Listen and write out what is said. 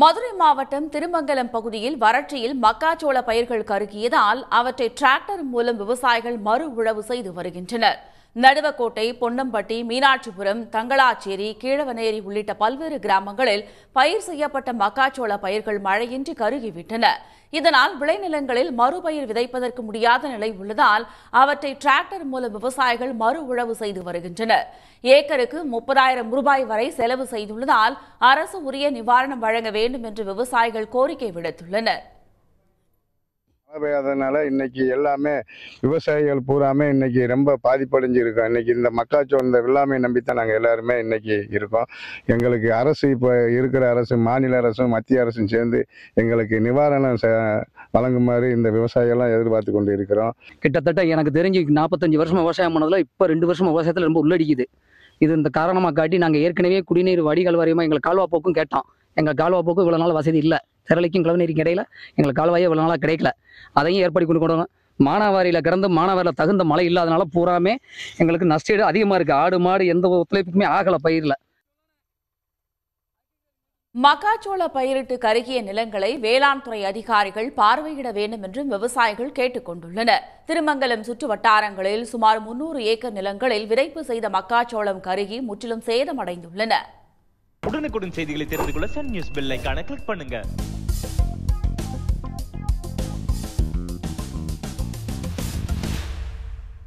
மதுரை மாவட்டம் திருமங்கலம் பகுதியில் வறட்சியில் மக்காச்சோள பயிர்கள் கருகியதால் அவற்றை டிராக்டர் மூலம் விவசாயிகள் மறு உழவு செய்து வருகின்றனர் நடுவக்கோட்டை பொன்னம்பட்டி மீனாட்சிபுரம் தங்களாச்சேரி கீழவனேரி உள்ளிட்ட பல்வேறு கிராமங்களில் பயிர் செய்யப்பட்ட மக்காச்சோள பயிர்கள் மழையின்றி கருகிவிட்டன இதனால் விளைநிலங்களில் மறுபயிர் விதைப்பதற்கு முடியாத நிலை உள்ளதால் அவற்றை டிராக்டர் மூலம் விவசாயிகள் மறு உழவு செய்து வருகின்றனர் ஏக்கருக்கு முப்பதாயிரம் ரூபாய் வரை செலவு செய்துள்ளதால் அரசு உரிய நிவாரணம் வழங்க வேண்டும் என்று விவசாயிகள் கோரிக்கை விடுத்துள்ளனா் மழை பெய்யாததுனால இன்னைக்கு எல்லாமே விவசாயிகள் பூராமே இன்னைக்கு ரொம்ப பாதிப்படைஞ்சு இருக்கும் இன்னைக்கு இந்த மக்காச்சோளம் இந்த வெள்ளாமை நம்பித்தான் நாங்கள் எல்லாருமே இன்னைக்கு இருக்கோம் எங்களுக்கு அரசு இப்போ இருக்கிற அரசு மாநில அரசும் மத்திய அரசும் சேர்ந்து எங்களுக்கு நிவாரணம் வழங்குமாறு இந்த விவசாயிகள்லாம் எதிர்பார்த்து கொண்டு இருக்கிறோம் கிட்டத்தட்ட எனக்கு தெரிஞ்சு நாற்பத்தஞ்சு வருஷம் விவசாயம் பண்ணதில் இப்போ ரெண்டு வருஷம் விவசாயத்தில் ரொம்ப உள்ளடிக்குது இது இந்த காரணமாக காட்டி நாங்கள் ஏற்கனவே குடிநீர் வடிகால் வரையுமா எங்களுக்கு கால்வாப்போக்கும் கேட்டோம் எங்கள் கால்வாப்போக்கும் இவ்வளோ நாள் வசதி இல்லை திரளிக்கும் கலவநீரிக்கும் இடையில எங்களுக்கு கால்வாயே இவ்வளவு நாளாக கிடைக்கல அதையும் ஏற்படி கொண்டு கொண்டு மானாவாரியில் கிடந்து மானாவாரியில் தகுந்த மழை இல்லாதனால பூராமே எங்களுக்கு நஷ்டீடு அதிகமாக இருக்குது ஆடு மாடு எந்த ஒத்துழைப்புக்குமே ஆகலை பயிரில் மக்காச்சோள பயிரிட்டு கருகிய நிலங்களை வேளாண் துறை அதிகாரிகள் பார்வையிட வேண்டும் என்றும் விவசாயிகள் கேட்டுக் கொண்டுள்ளனர் திருமங்கலம் சுற்று வட்டாரங்களில் சுமார் முன்னூறு ஏக்கர் நிலங்களில் விதைப்பு செய்த மக்காச்சோளம் கருகி முற்றிலும் சேதமடைந்துள்ளன உடனுக்குடன் செய்திகளை தெரிந்து கொள்ள சன் நியூஸ் கிளிக் பண்ணுங்க